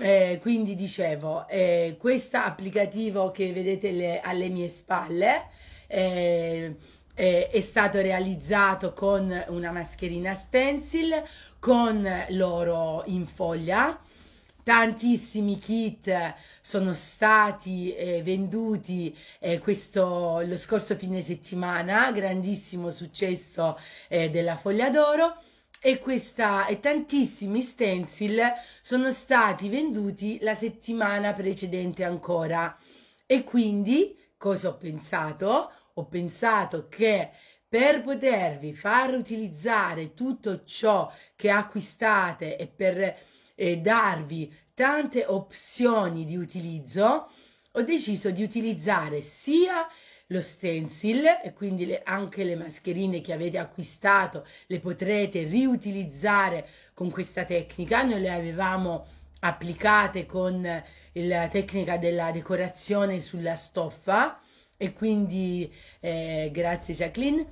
Eh, quindi dicevo, eh, questo applicativo che vedete le, alle mie spalle eh, eh, è stato realizzato con una mascherina stencil, con l'oro in foglia. Tantissimi kit sono stati eh, venduti eh, questo, lo scorso fine settimana, grandissimo successo della foglia d'oro e, questa, e tantissimi stencil sono stati venduti la settimana precedente ancora. E quindi cosa ho pensato? Ho pensato che per potervi far utilizzare tutto ciò che acquistate e per eh, darvi tante opzioni di utilizzo, ho deciso di utilizzare sia lo stencil e quindi le, anche le mascherine che avete acquistato le potrete riutilizzare con questa tecnica. Noi le avevamo applicate con la tecnica della decorazione sulla stoffa e quindi eh, grazie Jacqueline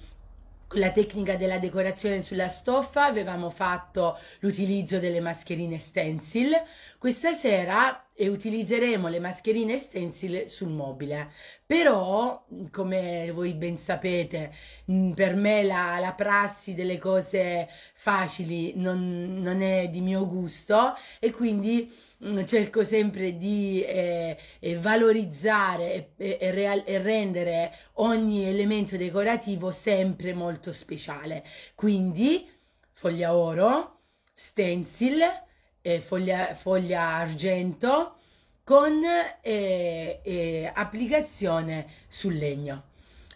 con la tecnica della decorazione sulla stoffa avevamo fatto l'utilizzo delle mascherine stencil. Questa sera eh, utilizzeremo le mascherine stencil sul mobile. Però, come voi ben sapete, mm, per me la, la prassi delle cose facili non, non è di mio gusto e quindi Mm, cerco sempre di eh, eh valorizzare e, e, real, e, rendere ogni elemento decorativo sempre molto speciale. Quindi foglia oro, stencil, eh, foglia, foglia, argento con eh, eh applicazione sul legno.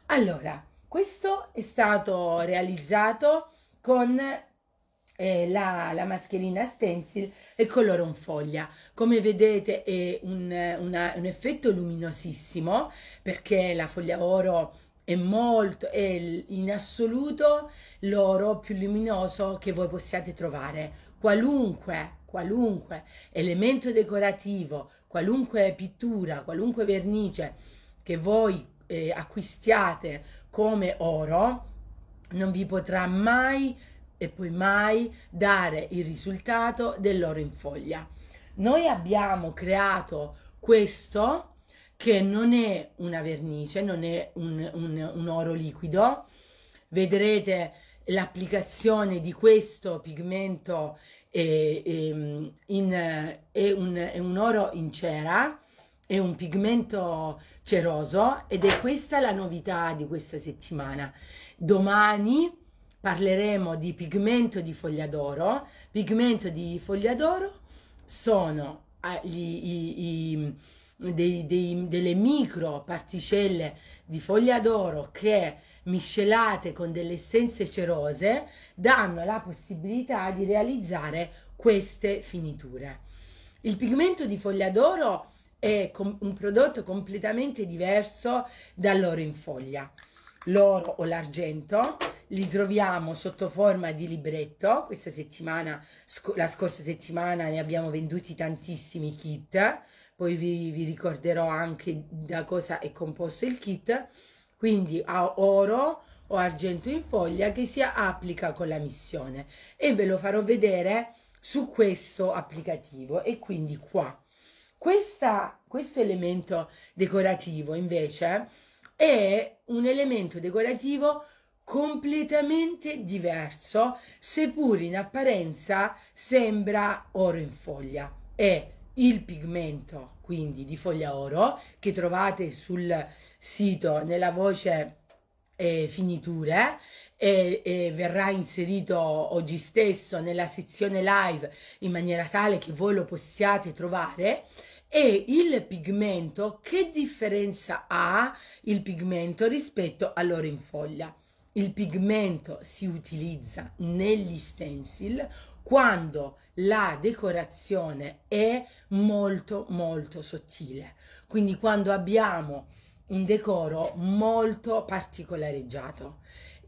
Allora, questo è stato realizzato con eh, la, la, mascherina stencil e colore un foglia come vedete è un, una, un effetto luminosissimo perché la foglia oro è molto è in assoluto l'oro più luminoso che voi possiate trovare qualunque qualunque elemento decorativo qualunque pittura qualunque vernice che voi eh, acquistiate come oro non vi potrà mai e poi mai dare il risultato dell'oro in foglia. Noi abbiamo creato questo che non è una vernice, non è un, un, un oro liquido. Vedrete l'applicazione di questo pigmento è, è, in, è, un, è un oro in cera, è un pigmento ceroso ed è questa la novità di questa settimana. Domani parleremo di pigmento di foglia d'oro. Pigmento di foglia d'oro sono ah, gli, i, i, dei, dei, delle micro particelle di foglia d'oro che miscelate con delle essenze cerose danno la possibilità di realizzare queste finiture. Il pigmento di foglia d'oro è un prodotto completamente diverso dall'oro in foglia. L'oro o l'argento li troviamo sotto forma di libretto. Questa settimana, sc- la scorsa settimana ne abbiamo venduti tantissimi kit, poi vi, vi ricorderò anche da cosa è composto il kit. Quindi a oro o argento in foglia che si applica con la missione e ve lo farò vedere su questo applicativo e quindi qua. Questa, questo elemento decorativo invece è un elemento decorativo completamente diverso, seppur in apparenza sembra oro in foglia. È il pigmento, quindi di foglia oro, che trovate sul sito nella voce eh, finiture e, e, verrà inserito oggi stesso nella sezione live in maniera tale che voi lo possiate trovare. E il pigmento, che differenza ha il pigmento rispetto all'oro in foglia? il pigmento si utilizza negli stencil quando la decorazione è molto molto sottile quindi quando abbiamo un decoro molto particolareggiato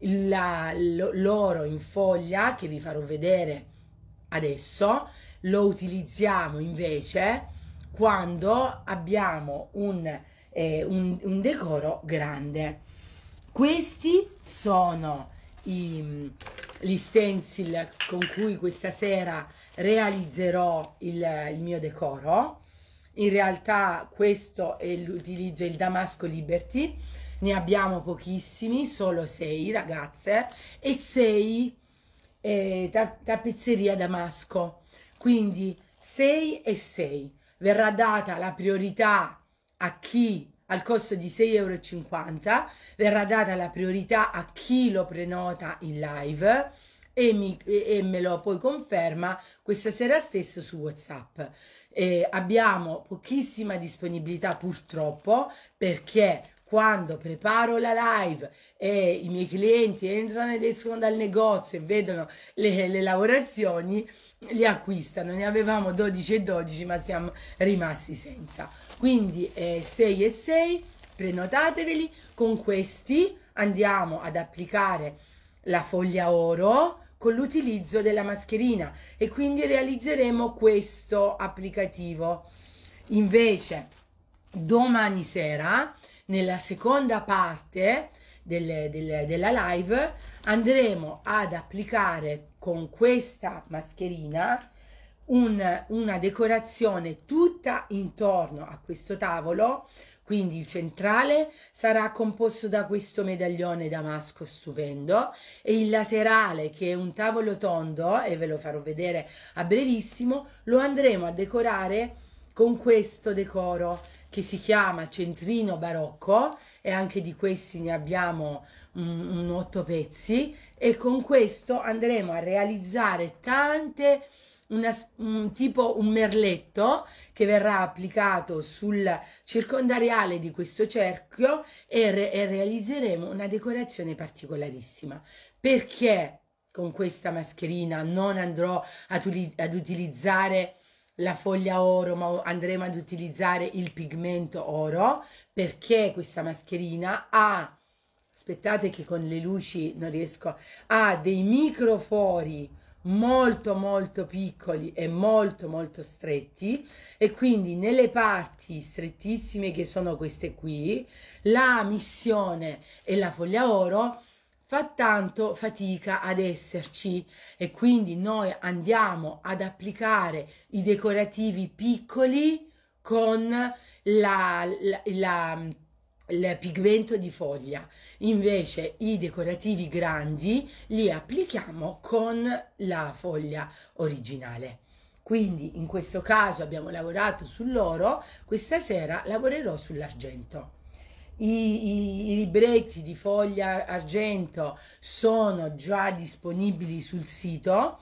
l'oro in foglia che vi farò vedere adesso lo utilizziamo invece quando abbiamo un, eh, un, un decoro grande questi sono i, mm, gli stencil con cui questa sera realizzerò il, il mio decoro. In realtà questo è l'utilizzo il Damasco Liberty. Ne abbiamo pochissimi, solo sei ragazze e sei eh, tappezzeria Damasco. Quindi 6 e 6 verrà data la priorità a chi al costo di 6,50 euro, verrà data la priorità a chi lo prenota in live e, mi, e me lo poi conferma questa sera stessa su Whatsapp. Eh, abbiamo pochissima disponibilità purtroppo perché quando preparo la live e i miei clienti entrano ed escono dal negozio e vedono le, le lavorazioni, li acquistano. Ne avevamo 12 e 12, ma siamo rimasti senza. Quindi eh, 6 e 6, prenotateveli. Con questi andiamo ad applicare la foglia oro con l'utilizzo della mascherina e quindi realizzeremo questo applicativo. Invece, domani sera nella seconda parte del, del, della live andremo ad applicare con questa mascherina un, una decorazione tutta intorno a questo tavolo quindi il centrale sarà composto da questo medaglione damasco stupendo e il laterale che è un tavolo tondo e ve lo farò vedere a brevissimo lo andremo a decorare con questo decoro che si chiama Centrino Barocco e anche di questi ne abbiamo un, un otto pezzi e con questo andremo a realizzare tante una, un, tipo un merletto che verrà applicato sul circondariale di questo cerchio e, re, e realizzeremo una decorazione particolarissima perché con questa mascherina non andrò ad, ad utilizzare la foglia oro, ma andremo ad utilizzare il pigmento oro perché questa mascherina ha, aspettate che con le luci non riesco, ha dei microfori molto molto piccoli e molto molto stretti e quindi nelle parti strettissime che sono queste qui la missione e la foglia oro fa tanto fatica ad esserci e quindi noi andiamo ad applicare i decorativi piccoli con la, la, la il pigmento di foglia invece i decorativi grandi li applichiamo con la foglia originale quindi in questo caso abbiamo lavorato sull'oro questa sera lavorerò sull'argento i, i, i, libretti di foglia argento sono già disponibili sul sito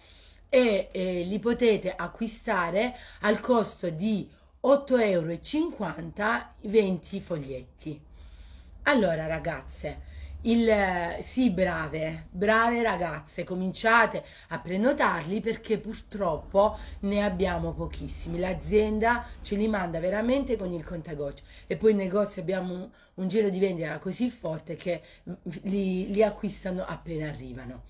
e eh, li potete acquistare al costo di 8,50 euro 20 foglietti. Allora ragazze, il, eh, sì, brave, brave ragazze, cominciate a prenotarli perché purtroppo ne abbiamo pochissimi. L'azienda ce li manda veramente con il contagoccio e poi in negozio abbiamo un, un giro di vendita così forte che li, li acquistano appena arrivano.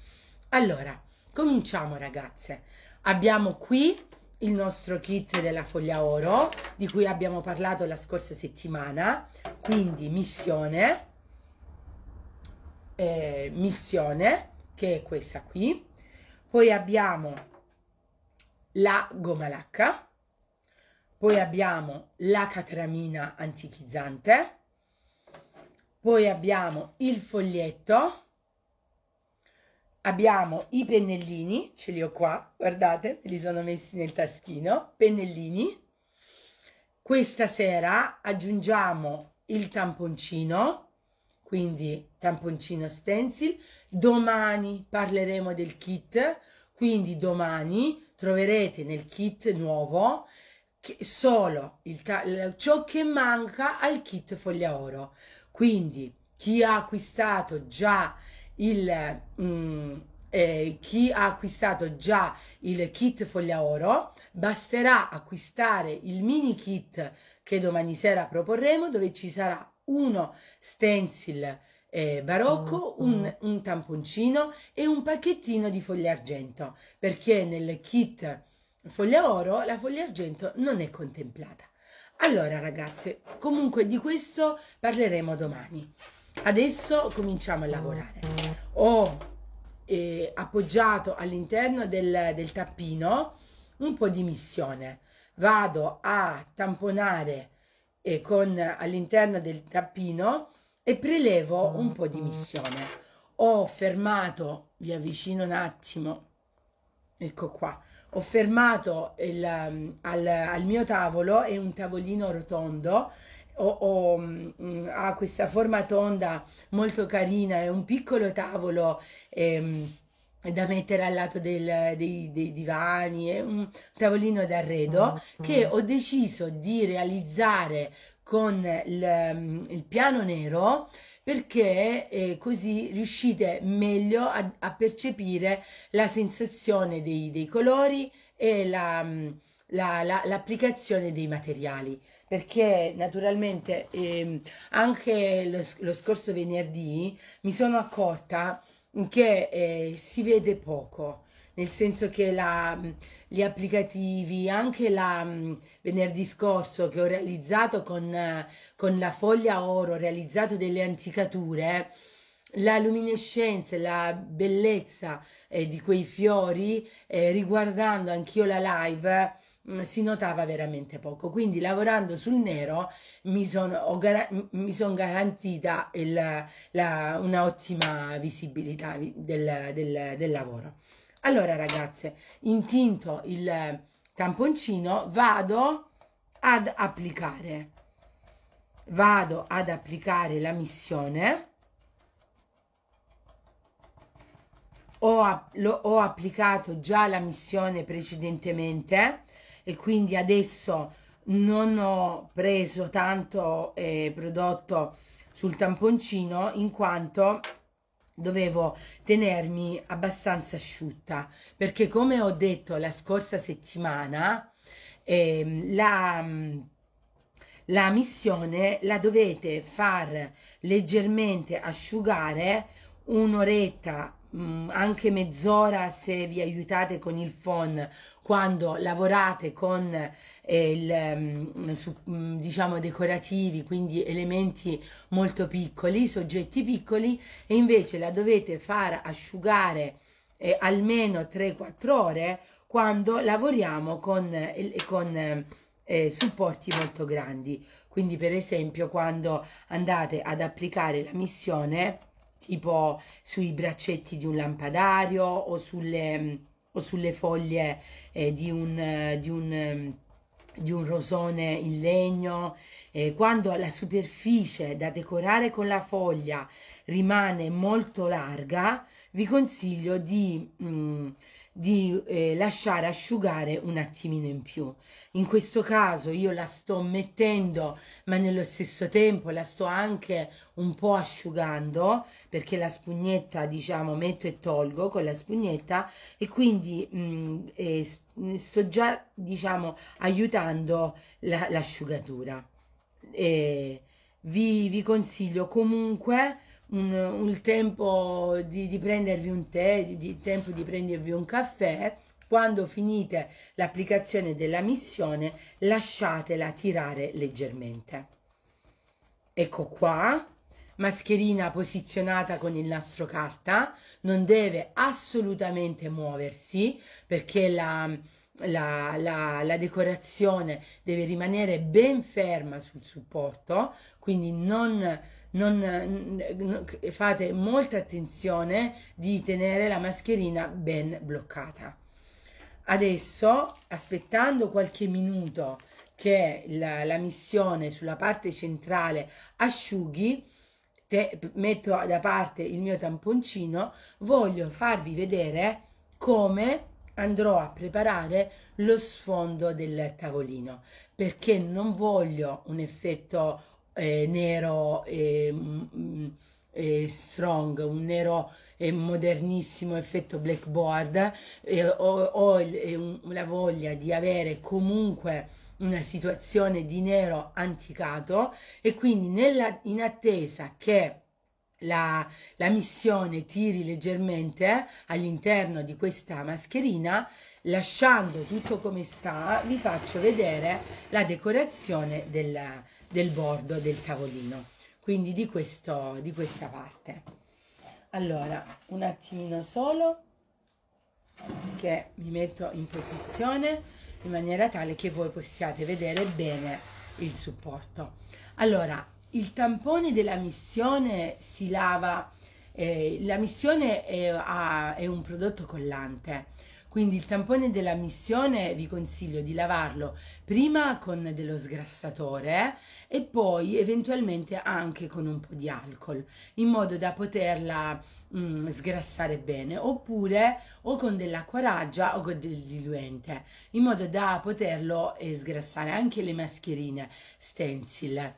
Allora, cominciamo ragazze. Abbiamo qui il nostro kit della foglia oro di cui abbiamo parlato la scorsa settimana, quindi missione eh, missione, che è questa qui. Poi abbiamo la lacca poi abbiamo la catramina antichizzante, poi abbiamo il foglietto, abbiamo i pennellini, ce li ho qua, guardate, me li sono messi nel taschino, pennellini. Questa sera aggiungiamo il tamponcino, quindi tamponcino stencil. Domani parleremo del kit, quindi domani troverete nel kit nuovo solo ciò che manca al kit foglia oro. Quindi chi ha acquistato già il... Mm, eh, chi ha acquistato già il kit foglia oro basterà acquistare il mini kit che domani sera proporremo dove ci sarà uno stencil eh, barocco, mm, mm. Un, un, tamponcino e un pacchettino di foglie argento, perché nel kit foglia oro la foglia argento non è contemplata. Allora ragazze, comunque di questo parleremo domani. Adesso cominciamo a lavorare. Ho eh, appoggiato all'interno del, del tappino un po' di missione. Vado a tamponare eh, con, all'interno del tappino e prelevo ah, un po' di ah. missione. Ho fermato, vi avvicino un attimo, ecco qua, ho fermato il, um, al, al, mio tavolo, è un tavolino rotondo, ho, ho, mm, ha questa forma tonda molto carina, è un piccolo tavolo. Ehm, da mettere al lato del, dei, dei, divani, è un tavolino d'arredo mm-hmm. che ho deciso di realizzare con il, il piano nero perché eh, così riuscite meglio a, a percepire la sensazione dei, dei colori e la, la, la, l'applicazione dei materiali perché naturalmente eh, anche lo, lo scorso venerdì mi sono accorta che eh, si vede poco, nel senso che la, gli applicativi, anche la, venerdì scorso che ho realizzato con, eh, con la foglia oro, ho realizzato delle anticature, la luminescenza, e la bellezza eh, di quei fiori, eh, riguardando anch'io la live, Mm, si notava veramente poco. Quindi lavorando sul nero mi sono, gar son garantita il, la, una visibilità del, del, del, lavoro. Allora ragazze, intinto il tamponcino vado ad applicare. Vado ad applicare la missione. Ho, ho applicato già la missione precedentemente e quindi adesso non ho preso tanto eh, prodotto sul tamponcino in quanto dovevo tenermi abbastanza asciutta perché come ho detto la scorsa settimana eh, la, la missione la dovete far leggermente asciugare un'oretta Mm, anche mezz'ora se vi aiutate con il phon quando lavorate con eh, il, mm, su, mm, diciamo decorativi, quindi elementi molto piccoli, soggetti piccoli e invece la dovete far asciugare eh, almeno 3-4 ore quando lavoriamo con, eh, con eh, supporti molto grandi. Quindi per esempio quando andate ad applicare la missione tipo sui braccetti di un lampadario o sulle, o sulle foglie eh, di, un, eh, di, un, ehm, di, un, rosone in legno, eh, quando la superficie da decorare con la foglia rimane molto larga, vi consiglio di... Mh, mm, di eh, lasciare asciugare un attimino in più. In questo caso io la sto mettendo, ma nello stesso tempo la sto anche un po' asciugando, perché la spugnetta, diciamo, metto e tolgo con la spugnetta e quindi mh, mm, eh, sto già, diciamo, aiutando l'asciugatura. La, vi, vi consiglio comunque un, un tempo di, di, prendervi un tè, di, di tempo di prendervi un caffè, quando finite l'applicazione della missione lasciatela tirare leggermente. Ecco qua, mascherina posizionata con il nastro carta, non deve assolutamente muoversi perché la, la, la, la, decorazione deve rimanere ben ferma sul supporto, quindi non non, eh, fate molta attenzione di tenere la mascherina ben bloccata. Adesso, aspettando qualche minuto che la, la missione sulla parte centrale asciughi, te, metto da parte il mio tamponcino, voglio farvi vedere come andrò a preparare lo sfondo del tavolino perché non voglio un effetto eh, nero e, mm, mm, e strong, un nero e modernissimo effetto blackboard, eh, ho, ho il, un, la voglia di avere comunque una situazione di nero anticato e quindi nella, in attesa che la, la missione tiri leggermente all'interno di questa mascherina lasciando tutto come sta vi faccio vedere la decorazione della, del bordo del tavolino quindi di, questo, di questa parte allora un attimino solo che mi metto in posizione in maniera tale che voi possiate vedere bene il supporto allora il tampone della missione si lava eh, la missione è, è un prodotto collante quindi il tampone della missione vi consiglio di lavarlo prima con dello sgrassatore e poi eventualmente anche con un po' di alcol in modo da poterla mm, sgrassare bene oppure o con dell'acqua raggia o con del diluente in modo da poterlo eh, sgrassare anche le mascherine stencil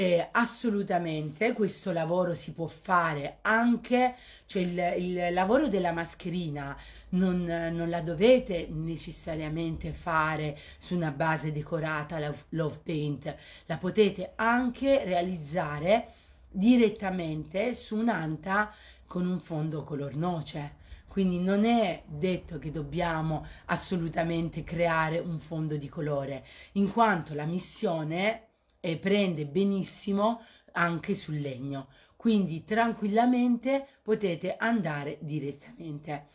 eh, assolutamente questo lavoro si può fare anche, cioè il, il lavoro della mascherina non, non, la dovete necessariamente fare su una base decorata love, love paint, la potete anche realizzare direttamente su un'anta con un fondo color noce. Quindi non è detto che dobbiamo assolutamente creare un fondo di colore, in quanto la missione e prende benissimo anche sul legno quindi tranquillamente potete andare direttamente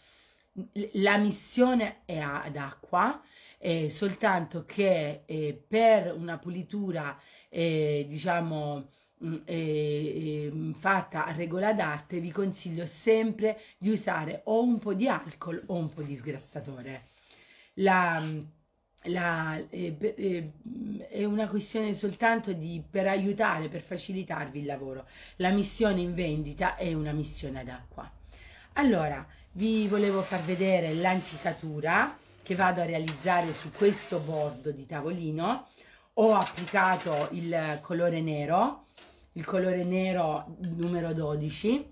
la missione è ad acqua eh, soltanto che eh, per una pulitura eh, diciamo mm, eh, ehm, fatta a regola d'arte vi consiglio sempre di usare o un po' di alcol o un po' di sgrassatore la mm, la, eh, eh, è una questione soltanto di, per aiutare, per facilitarvi il lavoro. La missione in vendita è una missione ad acqua. Allora, vi volevo far vedere l'anticatura che vado a realizzare su questo bordo di tavolino. Ho applicato il colore nero, il colore nero numero 12,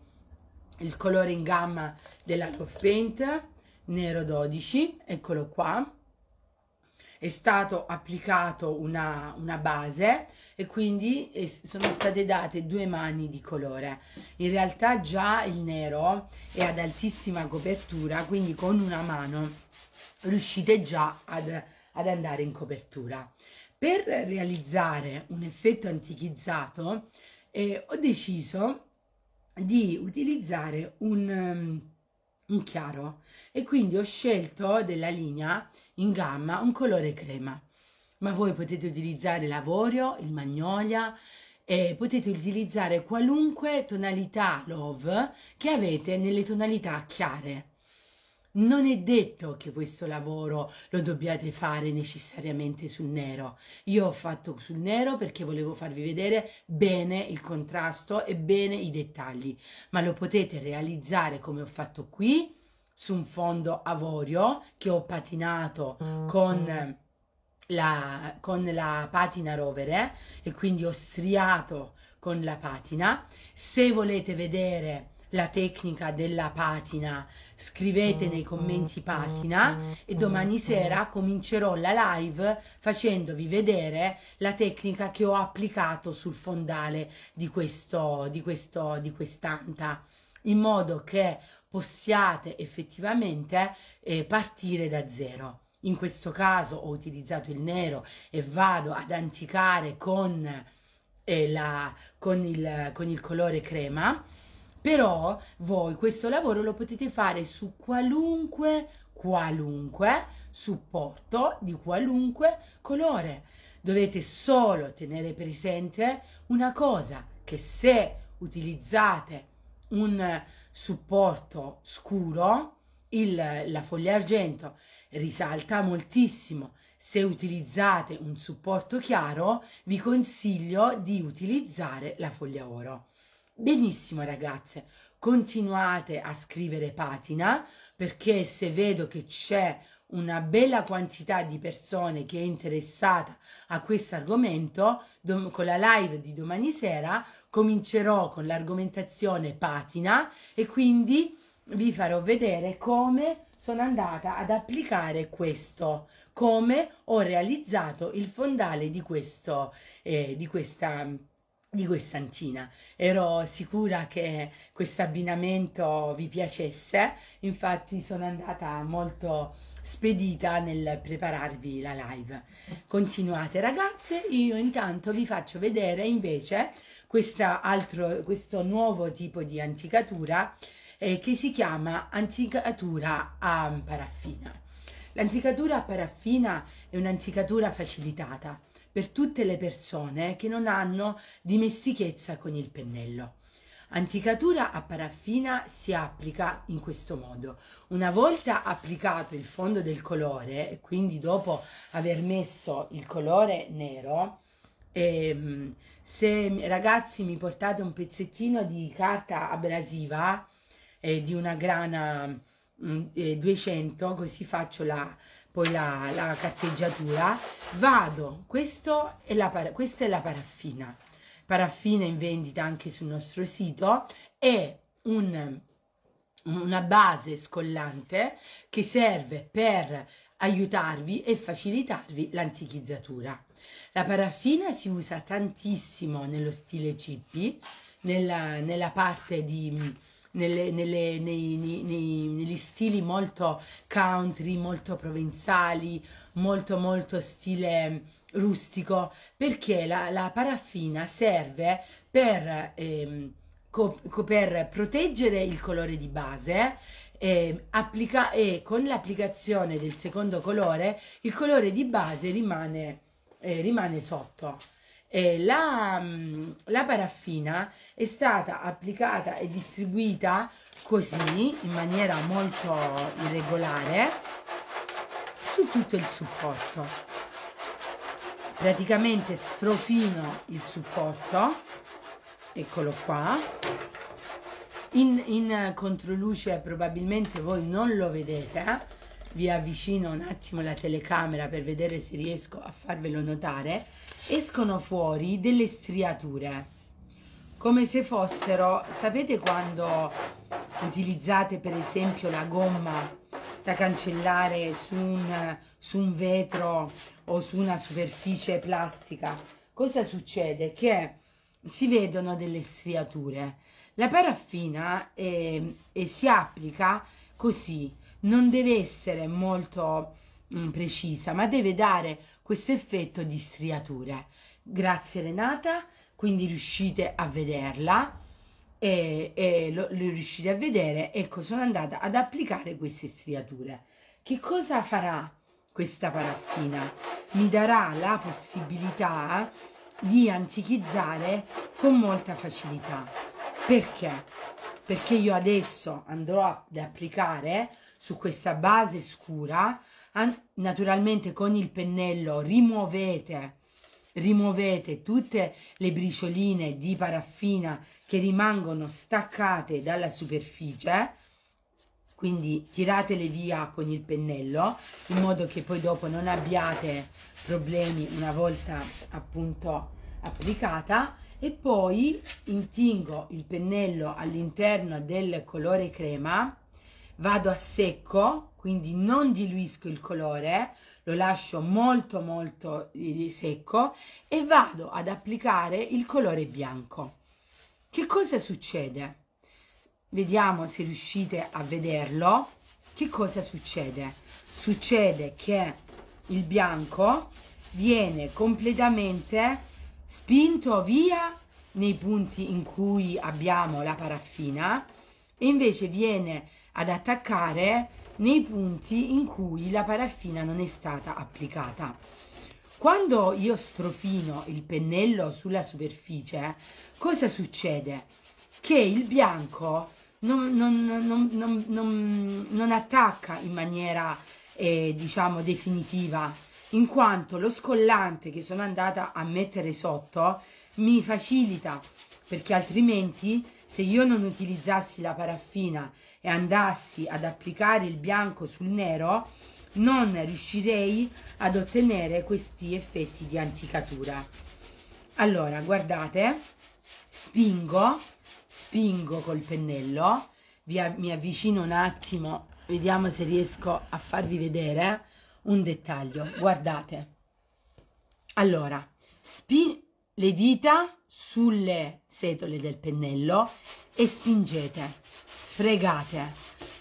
il colore in gamma della Love Paint, nero 12, eccolo qua è stato applicato una, una base e quindi sono state date due mani di colore. In realtà già il nero è ad altissima copertura, quindi con una mano riuscite già ad, ad andare in copertura. Per realizzare un effetto antichizzato eh, ho deciso di utilizzare un, mm, un chiaro e quindi ho scelto della linea in gamma un colore crema, ma voi potete utilizzare l'avorio, il magnolia, e potete utilizzare qualunque tonalità love che avete nelle tonalità chiare. Non è detto che questo lavoro lo dobbiate fare necessariamente sul nero. Io ho fatto sul nero perché volevo farvi vedere bene il contrasto e bene i dettagli, ma lo potete realizzare come ho fatto qui su un fondo avorio che ho patinato mm-hmm. con, la, con la patina rovere e quindi ho striato con la patina. Se volete vedere la tecnica della patina, scrivete mm, nei mm, commenti patina e domani sera comincerò la live facendovi vedere la tecnica che ho applicato sul fondale di questo di questo di quest'anta in modo che possiate effettivamente eh, partire da zero. In questo caso ho utilizzato il nero e vado ad anticare con, eh, la, con, il, con il colore crema, però voi questo lavoro lo potete fare su qualunque, qualunque supporto di qualunque colore. Dovete solo tenere presente una cosa, che se utilizzate un supporto scuro, il, la foglia argento risalta moltissimo. Se utilizzate un supporto chiaro, vi consiglio di utilizzare la foglia oro. Benissimo ragazze, continuate a scrivere patina perché se vedo che c'è una bella quantità di persone che è interessata a questo argomento, con la live di domani sera comincerò con l'argomentazione patina e quindi vi farò vedere come sono andata ad applicare questo, come ho realizzato il fondale di, questo, eh, di questa di quest'antina. Ero sicura che questo abbinamento vi piacesse, infatti sono andata molto spedita nel prepararvi la live. Continuate ragazze, io intanto vi faccio vedere invece altro, questo nuovo tipo di anticatura eh, che si chiama anticatura a paraffina. L'anticatura a paraffina è un'anticatura facilitata per tutte le persone che non hanno dimestichezza con il pennello. Anticatura a paraffina si applica in questo modo. Una volta applicato il fondo del colore, e quindi dopo aver messo il colore nero, ehm, se ragazzi mi portate un pezzettino di carta abrasiva eh, di una grana mh, mm, eh, 200 così faccio la, poi la, la carteggiatura vado questo è la, questa è la paraffina paraffina in vendita anche sul nostro sito è un, una base scollante che serve per aiutarvi e facilitarvi l'antichizzatura la paraffina si usa tantissimo nello stile cippi, nella, nella parte di... Mm, nelle, nelle, nei, nei, nei, negli stili molto country, molto provenzali, molto molto stile mm, rustico, perché la, la paraffina serve per, ehm, co, co, per, proteggere il colore di base eh, applica, e con l'applicazione del secondo colore il colore di base rimane eh, rimane sotto. E la, mm, la paraffina è stata applicata e distribuita così, in maniera molto irregolare, su tutto il supporto. Praticamente strofino il supporto, eccolo qua, in, in controluce probabilmente voi non lo vedete, vi avvicino un attimo la telecamera per vedere se riesco a farvelo notare, escono fuori delle striature come se fossero, sapete quando utilizzate per esempio la gomma da cancellare su un, su un vetro o su una superficie plastica, cosa succede? Che si vedono delle striature. La paraffina eh, eh, si applica così, non deve essere molto mh, mm, precisa, ma deve dare questo effetto di striature. Grazie Renata, quindi riuscite a vederla e, e lo, lo riuscite a vedere. Ecco, sono andata ad applicare queste striature. Che cosa farà questa paraffina? Mi darà la possibilità di antichizzare con molta facilità. Perché? Perché io adesso andrò ad applicare su questa base scura, naturalmente con il pennello rimuovete, rimuovete tutte le bricioline di paraffina che rimangono staccate dalla superficie, quindi tiratele via con il pennello in modo che poi dopo non abbiate problemi una volta appunto applicata e poi intingo il pennello all'interno del colore crema vado a secco, quindi non diluisco il colore, lo lascio molto molto eh, secco e vado ad applicare il colore bianco. Che cosa succede? Vediamo se riuscite a vederlo. Che cosa succede? Succede che il bianco viene completamente spinto via nei punti in cui abbiamo la paraffina e invece viene ad attaccare nei punti in cui la paraffina non è stata applicata. Quando io strofino il pennello sulla superficie, cosa succede? Che il bianco non, non, non, non attacca in maniera, eh, diciamo, definitiva, in quanto lo scollante che sono andata a mettere sotto mi facilita, perché altrimenti se io non utilizzassi la paraffina e andassi ad applicare il bianco sul nero non riuscirei ad ottenere questi effetti di anticatura allora guardate spingo spingo col pennello mi avvicino un attimo vediamo se riesco a farvi vedere un dettaglio guardate allora spingo le dita sulle setole del pennello e spingete sfregate.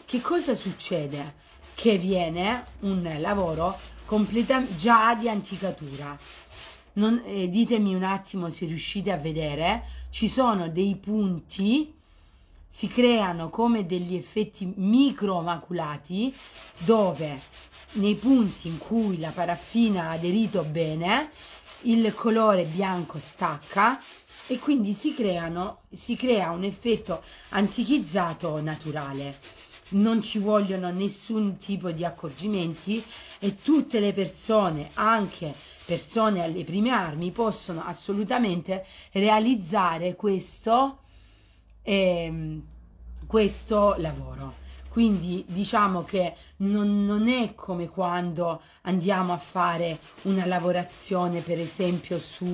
Che cosa succede? Che viene un lavoro completamente già di anticatura. Non, eh, ditemi un attimo se riuscite a vedere, ci sono dei punti, si creano come degli effetti micromaculati dove nei punti in cui la paraffina ha aderito bene il colore bianco stacca e quindi si, creano, si crea un effetto antichizzato naturale. Non ci vogliono nessun tipo di accorgimenti e tutte le persone, anche persone alle prime armi, possono assolutamente realizzare questo, eh, questo lavoro. Quindi diciamo che non, non, è come quando andiamo a fare una lavorazione, per esempio, su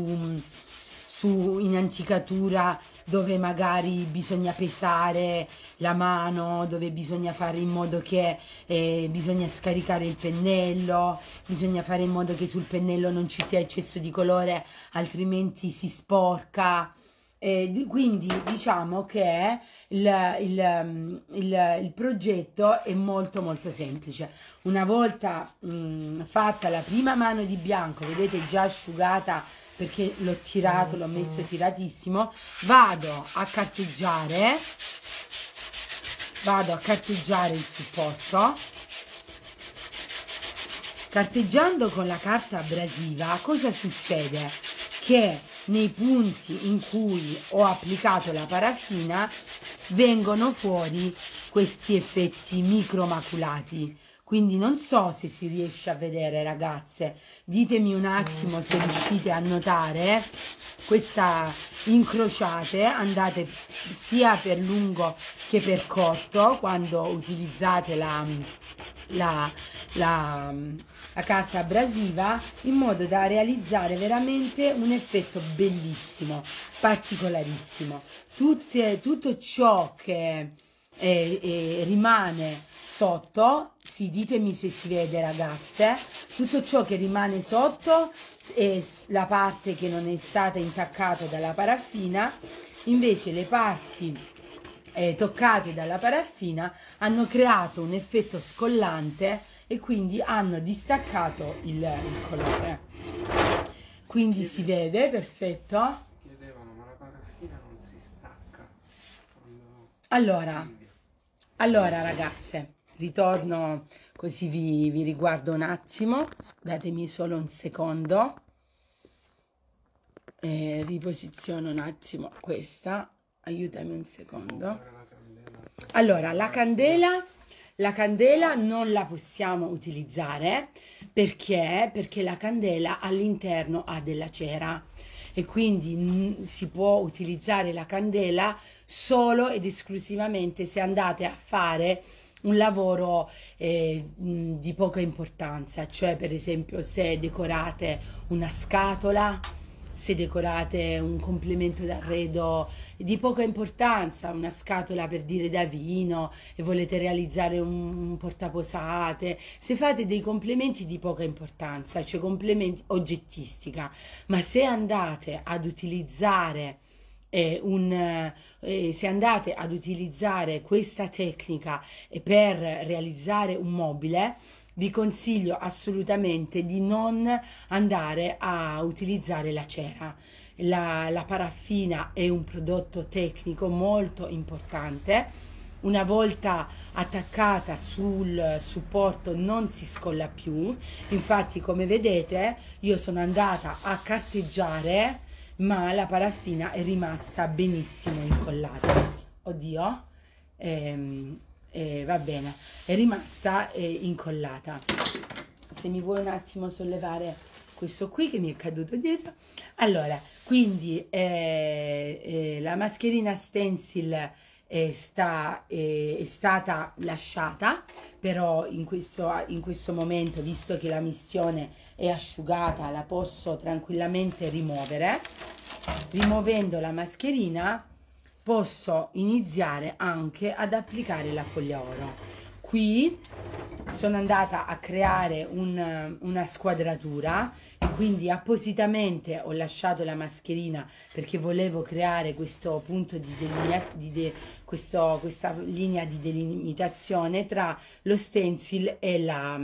su in anticatura dove magari bisogna pesare la mano, dove bisogna fare in modo che eh, bisogna scaricare il pennello, bisogna fare in modo che sul pennello non ci sia eccesso di colore, altrimenti si sporca. Eh, quindi diciamo che il, il, mm, il, il, progetto è molto molto semplice. Una volta mh, mm, fatta la prima mano di bianco, vedete già asciugata perché l'ho tirato, l'ho ecco. messo tiratissimo, vado a carteggiare, vado a carteggiare il supporto, carteggiando con la carta abrasiva cosa succede? Che nei punti in cui ho applicato la paraffina vengono fuori questi effetti micromaculati quindi non so se si riesce a vedere ragazze ditemi un attimo se riuscite a notare questa incrociate andate sia per lungo che per corto quando utilizzate la, la, la, la carta abrasiva in modo da realizzare veramente un effetto bellissimo particolarissimo Tutte, tutto ciò che e, e rimane sotto, sì, ditemi se si vede ragazze, tutto ciò che rimane sotto è la parte che non è stata intaccata dalla paraffina, invece le parti eh, toccate dalla paraffina hanno creato un effetto scollante e quindi hanno distaccato il, il colore. Quindi Chiede. si vede, perfetto. Chiedevano, ma la paraffina non si stacca. Quando... Allora... Allora ragazze, ritorno così vi, vi, riguardo un attimo, scusatemi solo un secondo, eh, riposiziono un attimo questa, aiutami un secondo. Allora, la candela, la candela non la possiamo utilizzare perché? Perché la candela all'interno ha della cera e quindi si può utilizzare la candela solo ed esclusivamente se andate a fare un lavoro eh, di poca importanza, cioè per esempio se decorate una scatola se decorate un complemento d'arredo di poca importanza, una scatola per dire da vino e volete realizzare un, un portaposate, se fate dei complementi di poca importanza, cioè complementi oggettistica, ma se andate ad utilizzare eh, un, eh, eh, se andate ad utilizzare questa tecnica per realizzare un mobile, vi consiglio assolutamente di non andare a utilizzare la cera. La, la paraffina è un prodotto tecnico molto importante una volta attaccata sul supporto non si scolla più infatti come vedete io sono andata a carteggiare ma la paraffina è rimasta benissimo incollata oddio ehm, eh, va bene, è rimasta eh, incollata. Se mi vuoi un attimo sollevare questo qui che mi è caduto dietro. Allora, quindi eh, eh la mascherina stencil eh, sta, eh, è stata lasciata, però in questo, in questo momento, visto che la missione è asciugata, la posso tranquillamente rimuovere. Rimuovendo la mascherina posso iniziare anche ad applicare la foglia oro qui sono andata a creare un, una squadratura e quindi appositamente ho lasciato la mascherina perché volevo creare questo punto di, delinea, di de, questo, questa linea di delimitazione tra lo stencil e la,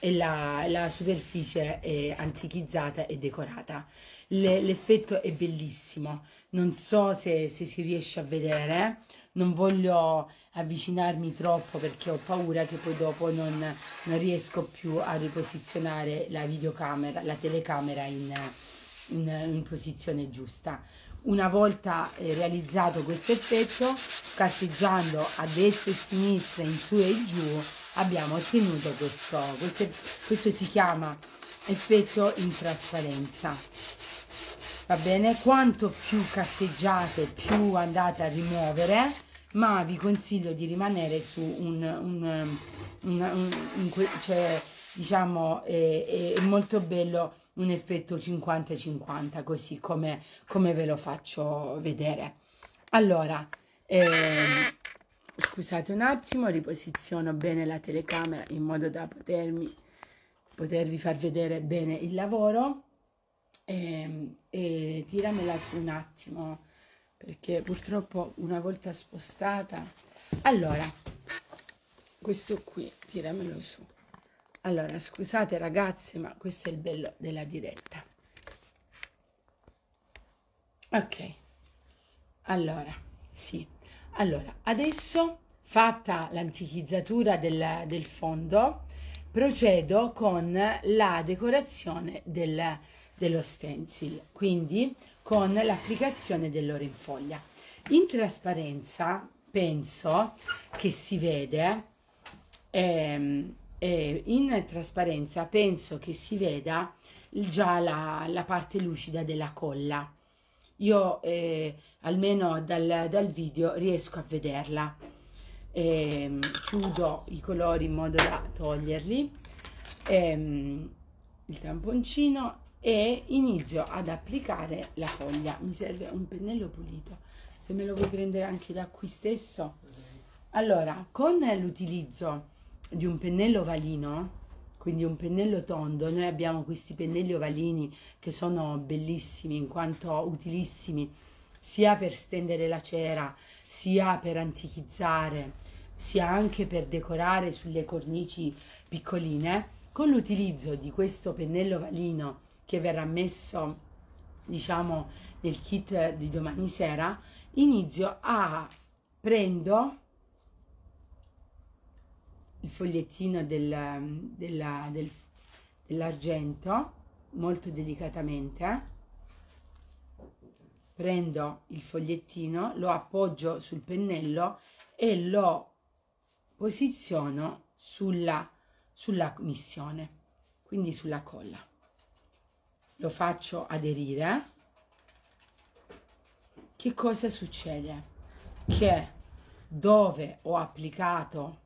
e la, la superficie è antichizzata e decorata. Le, l'effetto è bellissimo, non so se, se si riesce a vedere, non voglio avvicinarmi troppo perché ho paura che poi dopo non, non riesco più a riposizionare la videocamera, la telecamera in, in, in posizione giusta. Una volta eh, realizzato questo effetto, casteggiando a destra e a sinistra, in su e in giù, abbiamo ottenuto questo, questo, questo si chiama effetto in trasparenza va bene quanto più carteggiate più andate a rimuovere ma vi consiglio di rimanere su un, un, un, un cioè, diciamo è, è, molto bello un effetto 50 50 così come, come ve lo faccio vedere allora eh, scusate un attimo riposiziono bene la telecamera in modo da potermi potervi far vedere bene il lavoro e, ehm, e tiramela su un attimo perché purtroppo una volta spostata allora questo qui tiramelo su allora scusate ragazze ma questo è il bello della diretta ok allora sì allora, adesso fatta l'antichizzatura del, del fondo, procedo con la decorazione del, dello stencil, quindi con l'applicazione dell'oro in foglia. In trasparenza penso che si vede, ehm, eh, in trasparenza penso che si veda già la, la parte lucida della colla io eh, almeno dal, dal, video riesco a vederla e, ehm, chiudo i colori in modo da toglierli e, ehm, il tamponcino e inizio ad applicare la foglia mi serve un pennello pulito se me lo vuoi prendere anche da qui stesso allora con l'utilizzo di un pennello valino quindi un pennello tondo, noi abbiamo questi pennelli ovalini che sono bellissimi in quanto utilissimi sia per stendere la cera, sia per antichizzare, sia anche per decorare sulle cornici piccoline, con l'utilizzo di questo pennello ovalino che verrà messo diciamo nel kit di domani sera, inizio a prendo il fogliettino del, della, del, dell'argento molto delicatamente prendo il fogliettino lo appoggio sul pennello e lo posiziono sulla, sulla missione quindi sulla colla lo faccio aderire che cosa succede che dove ho applicato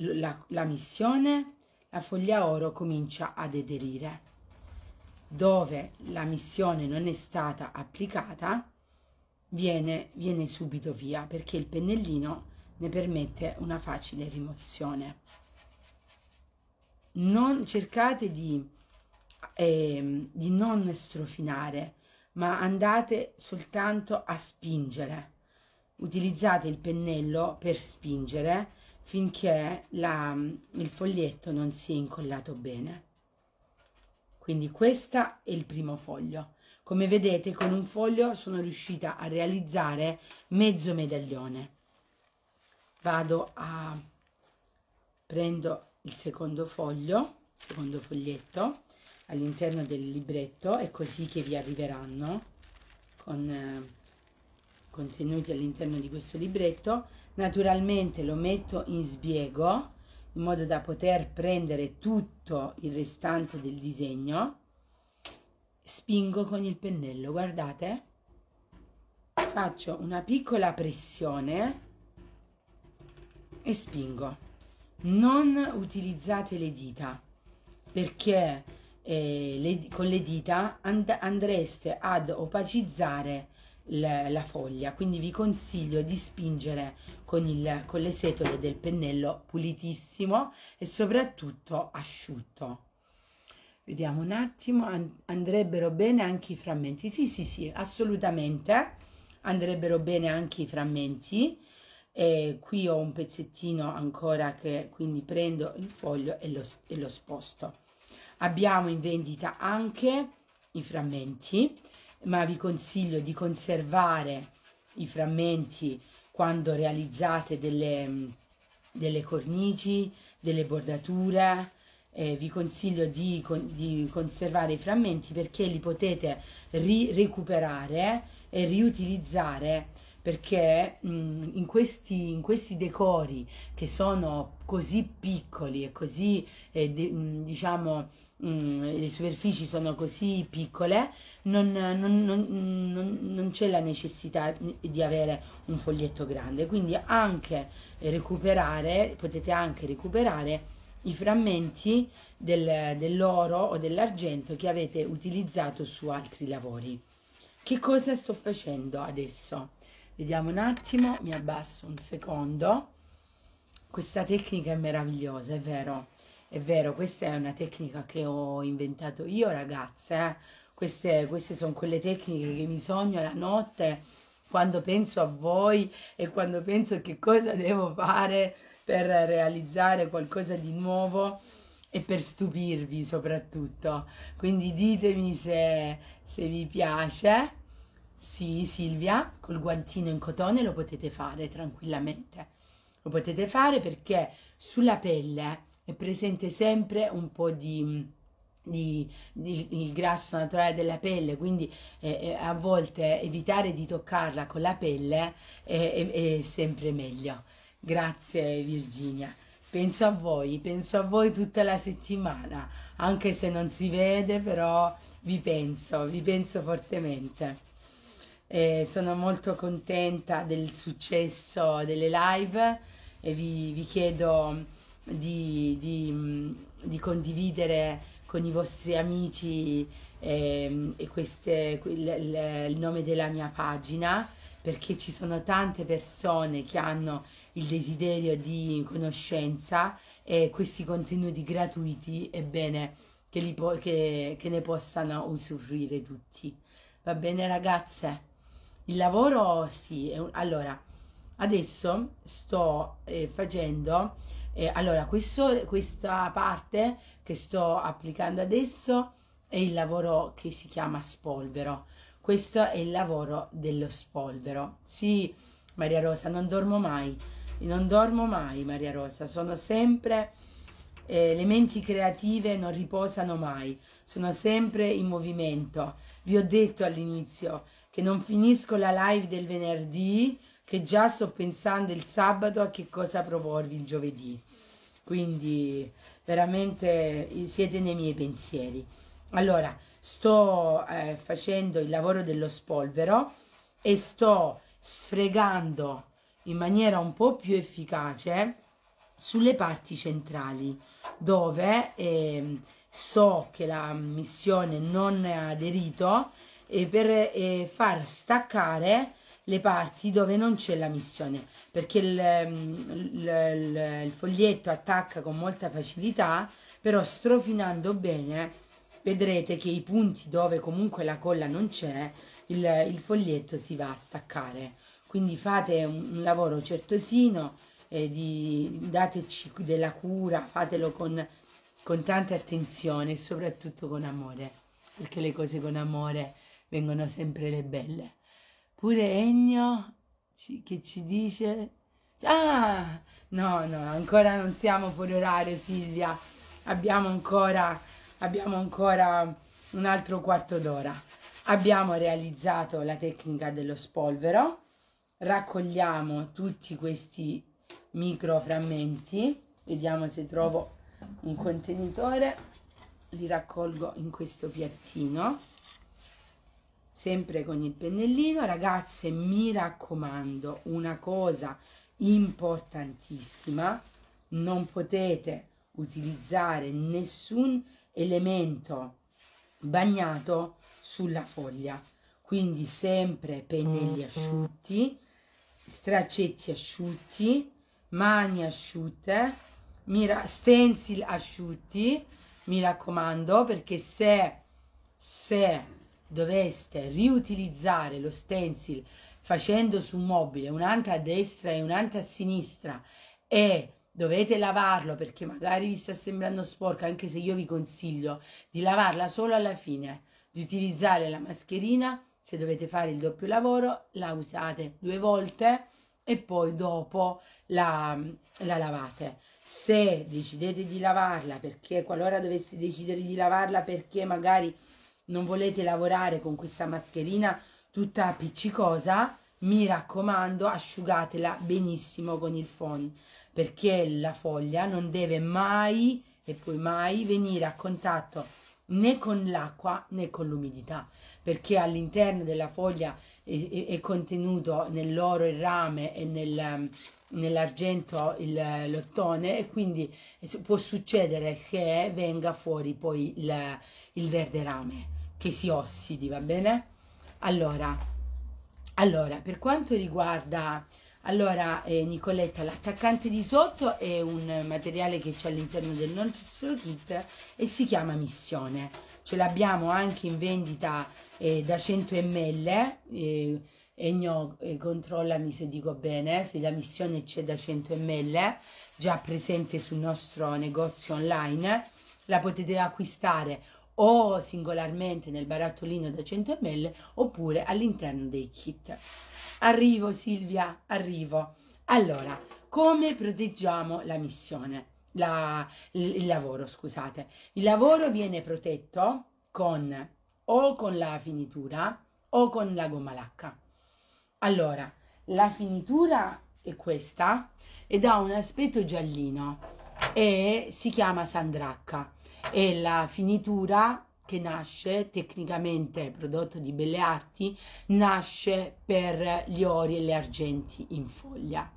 la, la missione, la foglia oro comincia ad aderire. Dove la missione non è stata applicata, viene, viene subito via perché il pennellino ne permette una facile rimozione. Non cercate di, eh, di non strofinare, ma andate soltanto a spingere. Utilizzate il pennello per spingere finché la, il foglietto non si è incollato bene. Quindi questo è il primo foglio. Come vedete con un foglio sono riuscita a realizzare mezzo medaglione. Vado a prendo il secondo foglio, secondo foglietto all'interno del libretto, è così che vi arriveranno con eh, contenuti all'interno di questo libretto naturalmente lo metto in sbiego in modo da poter prendere tutto il restante del disegno spingo con il pennello guardate faccio una piccola pressione e spingo non utilizzate le dita perché eh, le, con le dita and andreste ad opacizzare la, la foglia quindi vi consiglio di spingere con, il, con le setole del pennello pulitissimo e soprattutto asciutto vediamo un attimo andrebbero bene anche i frammenti sì sì sì assolutamente andrebbero bene anche i frammenti e qui ho un pezzettino ancora che quindi prendo il foglio e lo, e lo sposto abbiamo in vendita anche i frammenti ma vi consiglio di conservare i frammenti quando realizzate delle, mm, delle cornici, delle bordature, eh, vi consiglio di, di, conservare i frammenti perché li potete recuperare e riutilizzare perché mh, mm, in, questi, in, questi, decori che sono così piccoli e così eh, de, mh, mm, diciamo Mm, le superfici sono così piccole, non, non, non, non c'è la necessità di avere un foglietto grande. Quindi anche recuperare, potete anche recuperare i frammenti del, dell'oro o dell'argento che avete utilizzato su altri lavori. Che cosa sto facendo adesso? Vediamo un attimo, mi abbasso un secondo. Questa tecnica è meravigliosa, è vero? È vero, questa è una tecnica che ho inventato io, ragazze. Eh? Queste, queste sono quelle tecniche che mi sogno la notte quando penso a voi e quando penso che cosa devo fare per realizzare qualcosa di nuovo e per stupirvi soprattutto. Quindi ditemi se, se vi piace. Sì, Silvia, col guantino in cotone lo potete fare tranquillamente. Lo potete fare perché sulla pelle è presente sempre un po' di... Di, di, il grasso naturale della pelle, quindi eh, eh, a volte evitare di toccarla con la pelle è, è, è, sempre meglio. Grazie Virginia. Penso a voi, penso a voi tutta la settimana, anche se non si vede, però vi penso, vi penso fortemente. Eh, sono molto contenta del successo delle live e vi, vi chiedo di, di, mm, di condividere con i vostri amici eh, e queste, il, il nome della mia pagina perché ci sono tante persone che hanno il desiderio di conoscenza e questi contenuti gratuiti è bene che, li po- che, che ne possano usufruire tutti. Va bene ragazze? Il lavoro sì, un... allora adesso sto eh, facendo eh, allora, questo, questa parte che sto applicando adesso è il lavoro che si chiama spolvero. Questo è il lavoro dello spolvero. Sì, Maria Rosa, non dormo mai. Non dormo mai, Maria Rosa. Sono sempre... Eh, le menti creative non riposano mai. Sono sempre in movimento. Vi ho detto all'inizio che non finisco la live del venerdì, che già sto pensando il sabato a che cosa proporvi il giovedì quindi veramente siete nei miei pensieri. Allora, sto eh, facendo il lavoro dello spolvero e sto sfregando in maniera un po' più efficace sulle parti centrali dove eh, so che la missione non è aderito e per eh, far staccare le parti dove non c'è la missione, perché il, ehm, il, il, il, foglietto attacca con molta facilità, però strofinando bene vedrete che i punti dove comunque la colla non c'è, il, foglietto si va a staccare. Quindi fate un, un lavoro certosino, eh, di, dateci della cura, fatelo con, con tanta attenzione e soprattutto con amore, perché le cose con amore vengono sempre le belle. Pure Ennio ci, che ci dice... Ah, no, no, ancora non siamo fuori orario Silvia, abbiamo ancora, abbiamo ancora un altro quarto d'ora. Abbiamo realizzato la tecnica dello spolvero, raccogliamo tutti questi micro frammenti, vediamo se trovo un contenitore, li raccolgo in questo piattino sempre con il pennellino ragazze mi raccomando una cosa importantissima non potete utilizzare nessun elemento bagnato sulla foglia quindi sempre pennelli mm-hmm. asciutti straccetti asciutti mani asciutte mira stencil asciutti mi raccomando perché se se doveste riutilizzare lo stencil facendo su un mobile un'anta a destra e un'anta a sinistra e dovete lavarlo perché magari vi sta sembrando sporca anche se io vi consiglio di lavarla solo alla fine di utilizzare la mascherina se dovete fare il doppio lavoro la usate due volte e poi dopo la, la lavate se decidete di lavarla perché qualora doveste decidere di lavarla perché magari non volete lavorare con questa mascherina tutta appiccicosa, mi raccomando asciugatela benissimo con il phon perché la foglia non deve mai e poi mai venire a contatto né con l'acqua né con l'umidità perché all'interno della foglia è, è contenuto nell'oro il rame e nel, nell'argento il, l'ottone e quindi può succedere che venga fuori poi il, il verde rame che si ossidi, va bene? Allora, allora per quanto riguarda... Allora, eh, Nicoletta, l'attaccante di sotto è un materiale che c'è all'interno del nostro kit e si chiama Missione. Ce l'abbiamo anche in vendita eh, da 100 ml. Eh, Egno, eh, controllami se dico bene, se la missione c'è da 100 ml, già presente sul nostro negozio online. La potete acquistare o singolarmente nel barattolino da 100 ml oppure all'interno dei kit. Arrivo Silvia, arrivo. Allora, come proteggiamo la missione? La, il lavoro, scusate. Il lavoro viene protetto con o con la finitura o con la gomma lacca. Allora, la finitura è questa ed ha un aspetto giallino e si chiama sandracca e la finitura che nasce tecnicamente prodotto di belle arti nasce per gli ori e le argenti in foglia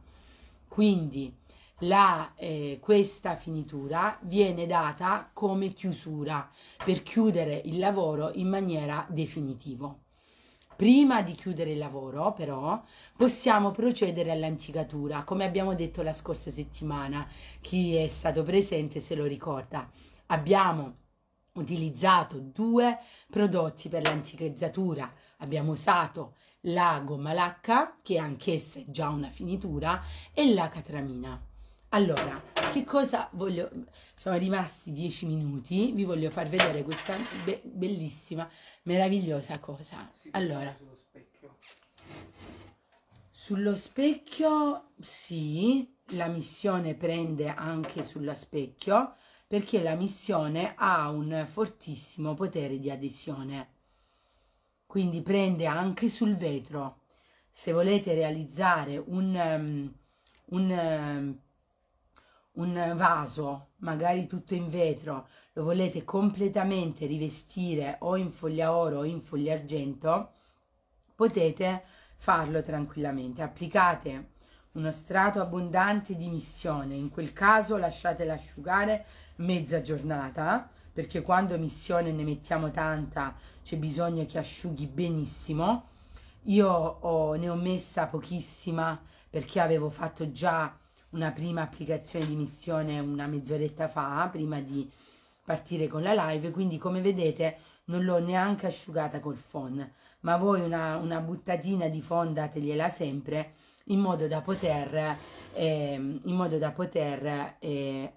quindi la, eh, questa finitura viene data come chiusura per chiudere il lavoro in maniera definitiva. Prima di chiudere il lavoro, però, possiamo procedere all'anticatura, come abbiamo detto la scorsa settimana, chi è stato presente se lo ricorda abbiamo utilizzato due prodotti per l'antichezzatura. Abbiamo usato la gomma lacca, che anch'essa è già una finitura, e la catramina. Allora, che cosa voglio... Sono rimasti 10 minuti, vi voglio far vedere questa be bellissima, meravigliosa cosa. Allora, sullo specchio. sullo specchio, sì, la missione prende anche sullo specchio, perché la missione ha un fortissimo potere di adesione. Quindi prende anche sul vetro. Se volete realizzare un, ehm, un, ehm, un vaso, magari tutto in vetro, lo volete completamente rivestire o in foglia oro o in foglia argento, potete farlo tranquillamente. Applicate uno strato abbondante di missione. In quel caso lasciatela asciugare mezza giornata, perché quando missione ne mettiamo tanta c'è bisogno che asciughi benissimo. Io ho, ne ho messa pochissima perché avevo fatto già una prima applicazione di missione una mezz'oretta fa, prima di partire con la live, quindi come vedete non l'ho neanche asciugata col phon, ma voi una, una buttatina di phon dategliela sempre Ehm, in modo da poter, eh, modo da poter eh,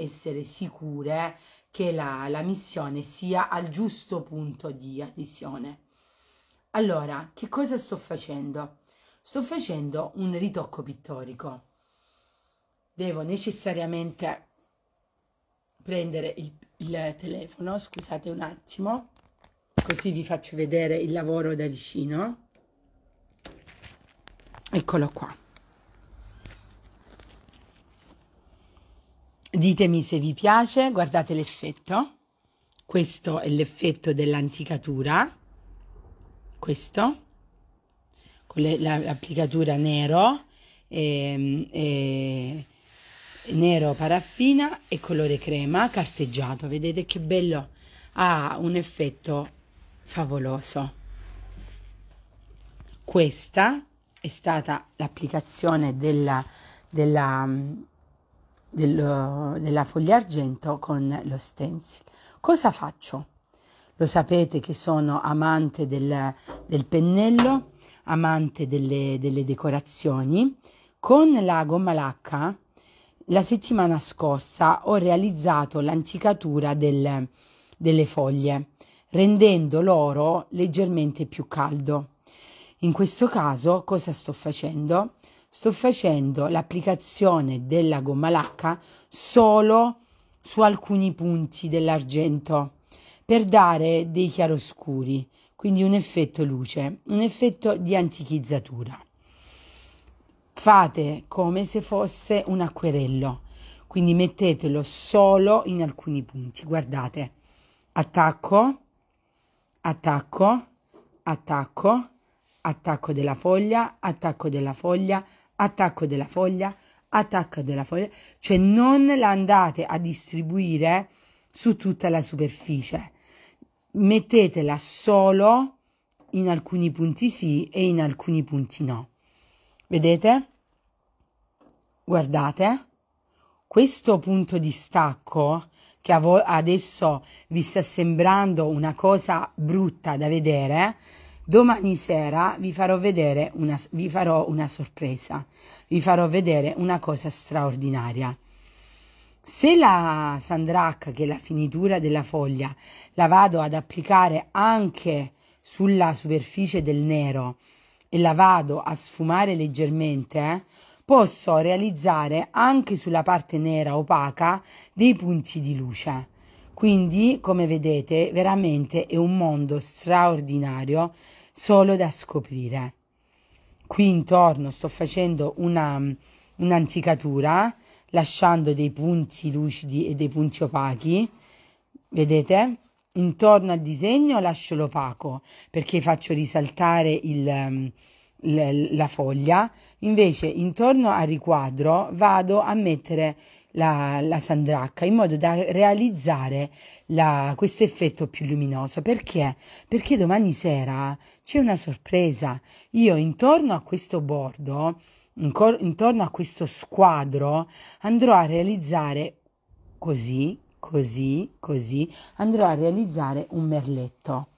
essere sicure che la, la, missione sia al giusto punto di adesione. Allora, che cosa sto facendo? Sto facendo un ritocco pittorico. Devo necessariamente prendere il, il telefono, scusate un attimo, così vi faccio vedere il lavoro da vicino eccolo qua ditemi se vi piace guardate l'effetto questo è l'effetto dell'anticatura questo con l'applicatura nero e, ehm, e, nero paraffina e colore crema carteggiato vedete che bello ha un effetto favoloso questa è stata l'applicazione della, della, dello, della foglia argento con lo stencil. Cosa faccio? Lo sapete che sono amante del, del pennello, amante delle, delle decorazioni. Con la gomma lacca la settimana scorsa ho realizzato l'anticatura del, delle foglie rendendo l'oro leggermente più caldo. In questo caso cosa sto facendo? Sto facendo l'applicazione della gomma lacca solo su alcuni punti dell'argento per dare dei chiaroscuri, quindi un effetto luce, un effetto di antichizzatura. Fate come se fosse un acquerello, quindi mettetelo solo in alcuni punti. Guardate, attacco, attacco, attacco, attacco della foglia, attacco della foglia, attacco della foglia, attacco della foglia, cioè non la andate a distribuire su tutta la superficie, mettetela solo in alcuni punti sì e in alcuni punti no. Vedete? Guardate, questo punto di stacco che adesso vi sta sembrando una cosa brutta da vedere, Domani sera vi farò vedere una, vi farò una sorpresa, vi farò vedere una cosa straordinaria. Se la Sandrac, che è la finitura della foglia, la vado ad applicare anche sulla superficie del nero e la vado a sfumare leggermente, posso realizzare anche sulla parte nera opaca dei punti di luce. Quindi, come vedete, veramente è un mondo straordinario solo da scoprire. Qui intorno sto facendo una, un'anticatura, lasciando dei punti lucidi e dei punti opachi. Vedete? Intorno al disegno lascio l'opaco perché faccio risaltare il ehm, la foglia, invece intorno al riquadro vado a mettere la, la sandracca in modo da realizzare questo effetto più luminoso. Perché? Perché domani sera c'è una sorpresa. Io intorno a questo bordo, intorno a questo squadro, andrò a realizzare così, così, così, andrò a realizzare un merletto.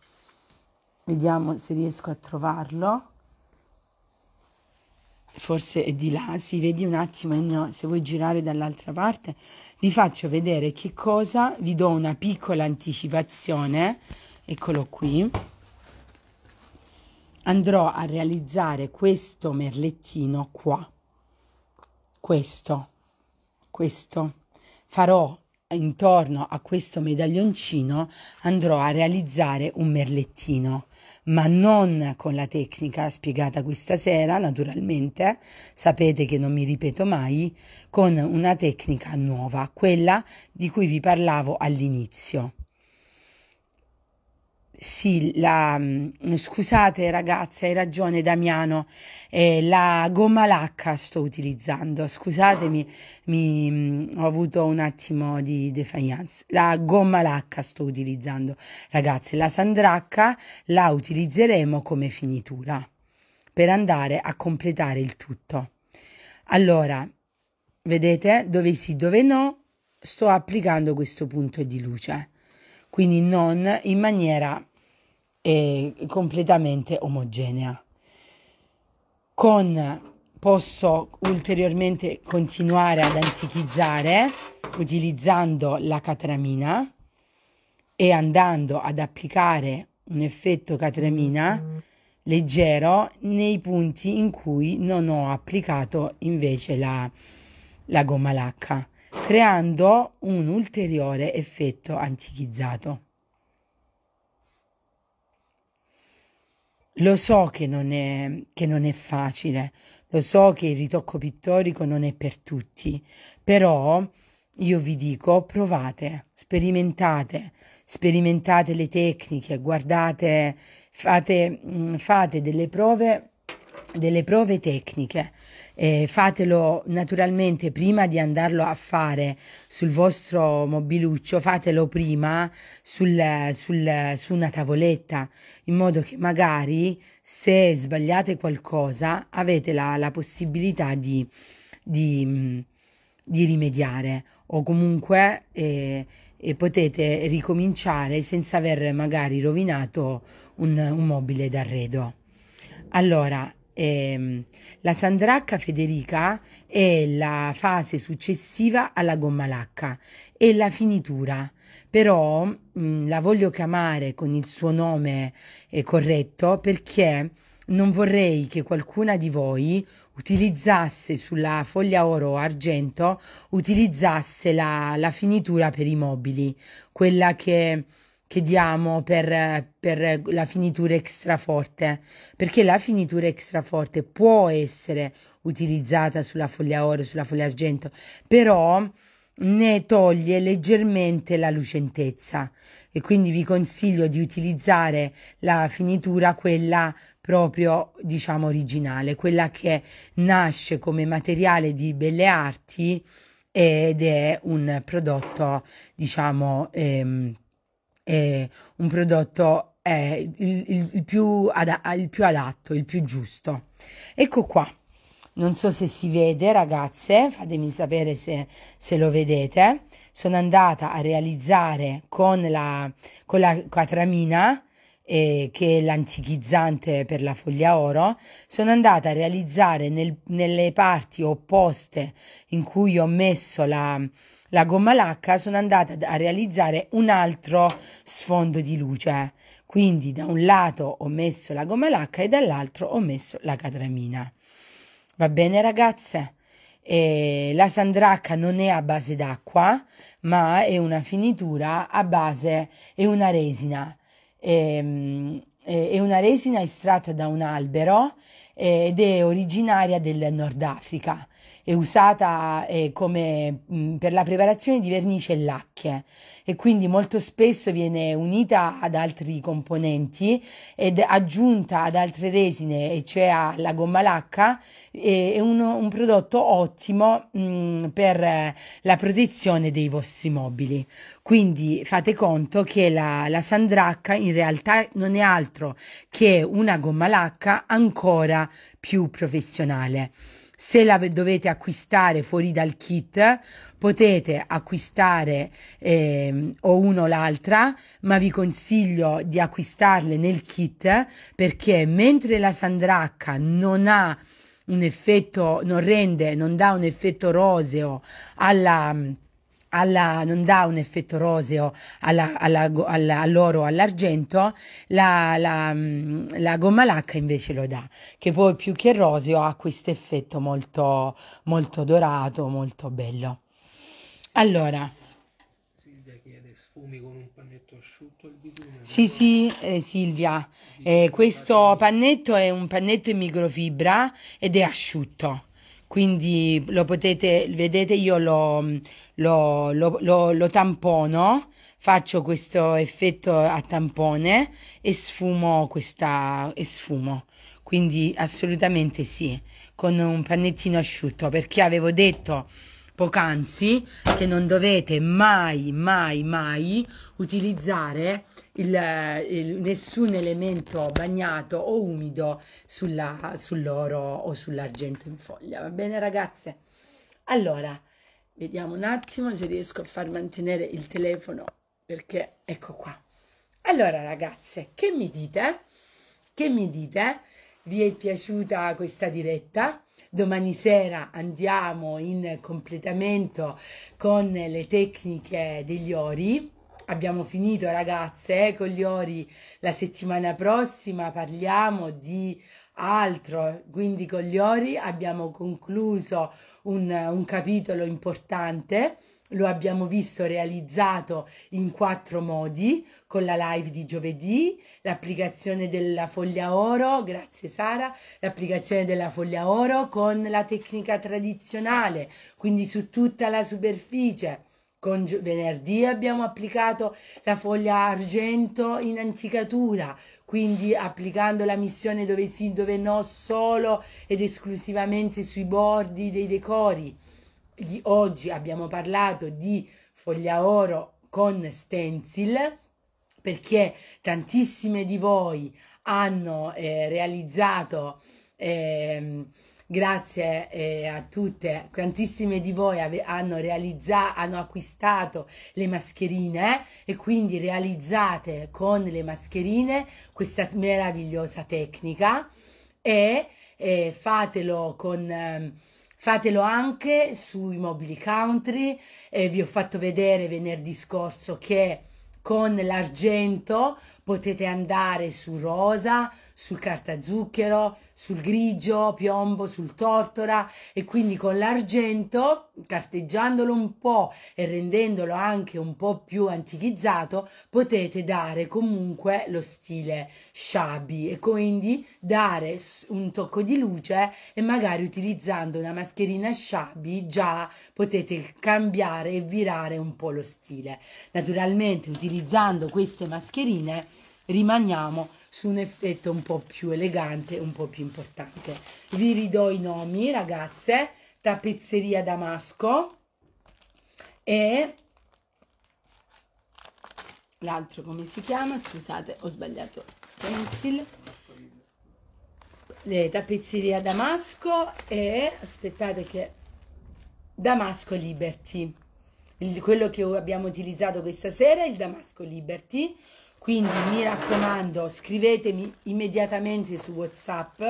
Vediamo se riesco a trovarlo forse è di là, si vedi un attimo, se vuoi girare dall'altra parte, vi faccio vedere che cosa, vi do una piccola anticipazione, eccolo qui, andrò a realizzare questo merlettino qua, questo, questo, farò intorno a questo medaglioncino andrò a realizzare un merlettino ma non con la tecnica spiegata questa sera, naturalmente, sapete che non mi ripeto mai, con una tecnica nuova, quella di cui vi parlavo all'inizio. Sì, la, mm, scusate ragazze, hai ragione Damiano, eh, la gomma lacca sto utilizzando, scusatemi, mi, mm, ho avuto un attimo di defiance, la gomma lacca sto utilizzando, ragazze, la sandracca la utilizzeremo come finitura per andare a completare il tutto. Allora, vedete dove sì, dove no, sto applicando questo punto di luce quindi non in maniera eh, completamente omogenea. Con posso ulteriormente continuare ad antichizzare utilizzando la catramina e andando ad applicare un effetto catramina leggero nei punti in cui non ho applicato invece la, la gomma lacca creando un ulteriore effetto antichizzato. Lo so che non, è, che non è facile, lo so che il ritocco pittorico non è per tutti, però io vi dico provate, sperimentate, sperimentate le tecniche, guardate, fate, mm, fate delle prove, delle prove tecniche eh, fatelo naturalmente prima di andarlo a fare sul vostro mobiluccio, fatelo prima sul, sul, su una tavoletta, in modo che magari se sbagliate qualcosa avete la, la possibilità di, di, mm, di, rimediare o comunque eh, e potete ricominciare senza aver magari rovinato un, un mobile d'arredo. Allora, eh, la sandracca federica è la fase successiva alla gomma lacca e la finitura, però mh, mm, la voglio chiamare con il suo nome eh, corretto perché non vorrei che qualcuna di voi utilizzasse sulla foglia oro o argento, utilizzasse la, la finitura per i mobili, quella che che diamo per, per la finitura extra forte, perché la finitura extra forte può essere utilizzata sulla foglia oro, sulla foglia argento, però ne toglie leggermente la lucentezza e quindi vi consiglio di utilizzare la finitura quella proprio diciamo originale, quella che nasce come materiale di belle arti ed è un prodotto diciamo ehm, eh, un prodotto è il, il, il, più il più adatto, il più giusto. Ecco qua. Non so se si vede, ragazze, fatemi sapere se, se lo vedete. Sono andata a realizzare con la, con la quatramina, eh, che è l'antichizzante per la foglia oro, sono andata a realizzare nel, nelle parti opposte in cui ho messo la, la gomma lacca sono andata a realizzare un altro sfondo di luce. Quindi da un lato ho messo la gomma lacca e dall'altro ho messo la catramina. Va bene ragazze? E la sandracca non è a base d'acqua, ma è una finitura a base, è una resina. E, ehm, è una resina estratta da un albero eh, ed è originaria del Nord Africa è usata eh, come, mh, mm, per la preparazione di vernici e lacche e quindi molto spesso viene unita ad altri componenti ed aggiunta ad altre resine, cioè alla gomma lacca, è, è un, un, prodotto ottimo mh, mm, per eh, la protezione dei vostri mobili. Quindi fate conto che la, la sandracca in realtà non è altro che una gomma lacca ancora più professionale. Se la dovete acquistare fuori dal kit, potete acquistare eh, o uno o l'altra, ma vi consiglio di acquistarle nel kit perché mentre la sandracca non ha un effetto, non rende, non dà un effetto roseo alla alla, non dà un effetto roseo alla, alla, all'oro o all'argento, la, la, mm, la, gomma lacca invece lo dà, che poi più che roseo ha questo effetto molto, molto dorato, molto bello. Allora. Silvia chiede, sfumi con un pannetto asciutto il bitume? Sì, sì, eh, Silvia, eh, questo pannetto è un pannetto in microfibra ed è asciutto quindi lo potete, vedete io lo, lo, lo, lo tampono, faccio questo effetto a tampone e sfumo questa, e sfumo, quindi assolutamente sì, con un pannettino asciutto, perché avevo detto poc'anzi che non dovete mai, mai, mai utilizzare il, eh, il, nessun elemento bagnato o umido sulla, sull'oro o sull'argento in foglia. Va bene ragazze? Allora, vediamo un attimo se riesco a far mantenere il telefono perché ecco qua. Allora ragazze, che mi dite? Che mi dite? Vi è piaciuta questa diretta? Domani sera andiamo in completamento con le tecniche degli ori Abbiamo finito ragazze eh, con gli ori, la settimana prossima parliamo di altro, quindi con gli ori abbiamo concluso un, un capitolo importante lo abbiamo visto realizzato in quattro modi con la live di giovedì, l'applicazione della foglia oro, grazie Sara, l'applicazione della foglia oro con la tecnica tradizionale, quindi su tutta la superficie con venerdì abbiamo applicato la foglia argento in anticatura, quindi applicando la missione dove sì, dove no, solo ed esclusivamente sui bordi dei decori. Oggi abbiamo parlato di foglia oro con stencil perché tantissime di voi hanno eh, realizzato eh, Grazie eh, a tutte, quantissime di voi ave- hanno realizzato, hanno acquistato le mascherine eh, e quindi realizzate con le mascherine questa meravigliosa tecnica e eh, fatelo con... Ehm, Fatelo anche sui mobili country, eh, vi ho fatto vedere venerdì scorso che con l'argento potete andare su rosa, sul carta zucchero, sul grigio, piombo, sul tortora e quindi con l'argento, carteggiandolo un po' e rendendolo anche un po' più antichizzato, potete dare comunque lo stile shabby e quindi dare un tocco di luce e magari utilizzando una mascherina shabby già potete cambiare e virare un po' lo stile. Naturalmente utilizzando queste mascherine rimaniamo su un effetto un po' più elegante, un po' più importante. Vi ridò i nomi, ragazze, tappezzeria Damasco e l'altro come si chiama? Scusate, ho sbagliato stencil. Le eh, tappezzeria Damasco e aspettate che Damasco Liberty. Il, quello che abbiamo utilizzato questa sera è il Damasco Liberty quindi mi raccomando, scrivetemi immediatamente su WhatsApp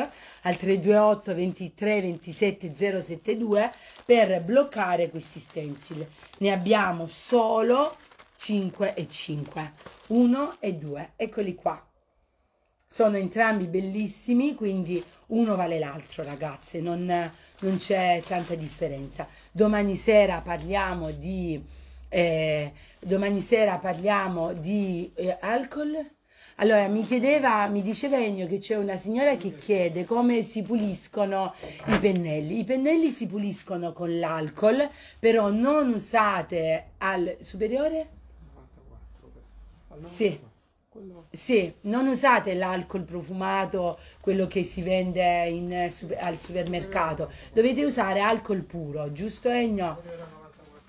al 328 23 27 072 per bloccare questi stencil. Ne abbiamo solo 5 e 5, 1 e 2, eccoli qua. Sono entrambi bellissimi, quindi uno vale l'altro ragazze, non, non c'è tanta differenza. Domani sera parliamo di eh, domani sera parliamo di eh, alcol. Allora, mi chiedeva, mi diceva Ennio che c'è una signora che chiede come si puliscono i pennelli. I pennelli si puliscono con l'alcol, però non usate al superiore? 94. Sì. Sì, non usate l'alcol profumato, quello che si vende in, eh, al supermercato. Dovete usare alcol puro, giusto Ennio?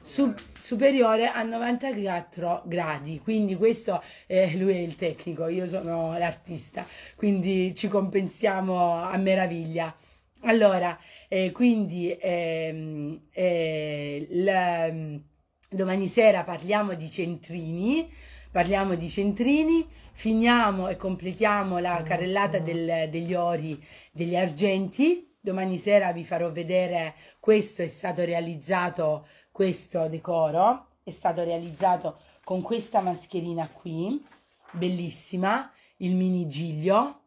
sub, superiore a 94 gradi. Quindi questo eh, lui è il tecnico, io sono l'artista, quindi ci compensiamo a meraviglia. Allora, eh, quindi ehm, eh, la, domani sera parliamo di centrini, parliamo di centrini, finiamo e completiamo la carrellata del, degli ori, degli argenti. Domani sera vi farò vedere, questo è stato realizzato questo decoro è stato realizzato con questa mascherina qui, bellissima, il mini giglio,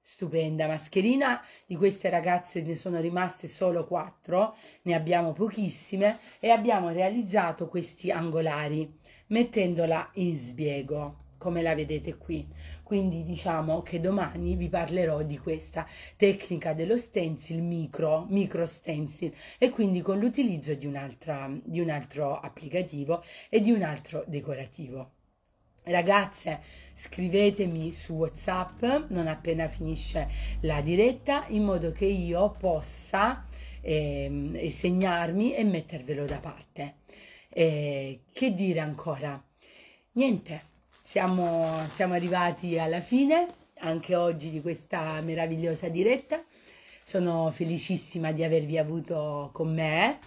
stupenda mascherina, di queste ragazze ne sono rimaste solo quattro, ne abbiamo pochissime e abbiamo realizzato questi angolari mettendola in sbiego, come la vedete qui. Quindi diciamo che domani vi parlerò di questa tecnica dello stencil micro, micro stencil e quindi con l'utilizzo di, di un altro applicativo e di un altro decorativo. Ragazze, scrivetemi su WhatsApp non appena finisce la diretta in modo che io possa eh, segnarmi e mettervelo da parte. Eh, che dire ancora? Niente. Siamo, siamo, arrivati alla fine anche oggi di questa meravigliosa diretta. Sono felicissima di avervi avuto con me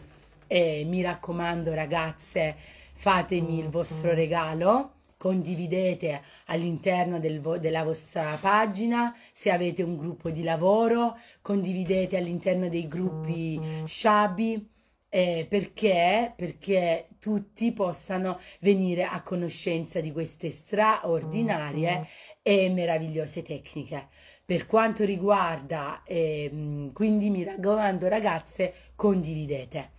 eh. e mi raccomando ragazze fatemi il vostro regalo, condividete all'interno del vo della vostra pagina, se avete un gruppo di lavoro, condividete all'interno dei gruppi Shabi eh, perché? perché tutti possano venire a conoscenza di queste straordinarie mm-hmm. e meravigliose tecniche. Per quanto riguarda, eh, quindi mi raccomando ragazze, condividete.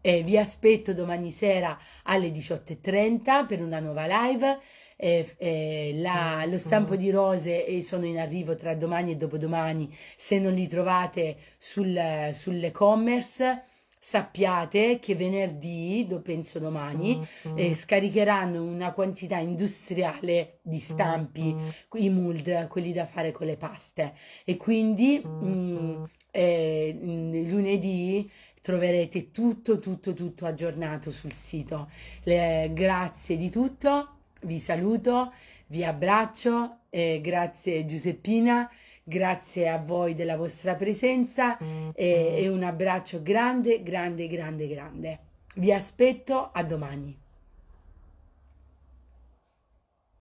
Eh, vi aspetto domani sera alle 18.30 per una nuova live. Eh, eh, la, mm, lo stampo mm. di rose eh, sono in arrivo tra domani e dopodomani se non li trovate sul, sull'e-commerce sappiate che venerdì, penso domani, mm-hmm. eh, scaricheranno una quantità industriale di stampi, mm-hmm. i mold, quelli da fare con le paste. E quindi mm, mh, mm-hmm. eh, mm, lunedì troverete tutto, tutto, tutto aggiornato sul sito. Le, grazie di tutto, vi saluto, vi abbraccio, eh, grazie Giuseppina grazie a voi della vostra presenza e, mm, mm. e un abbraccio grande, grande, grande, grande. Vi aspetto a domani.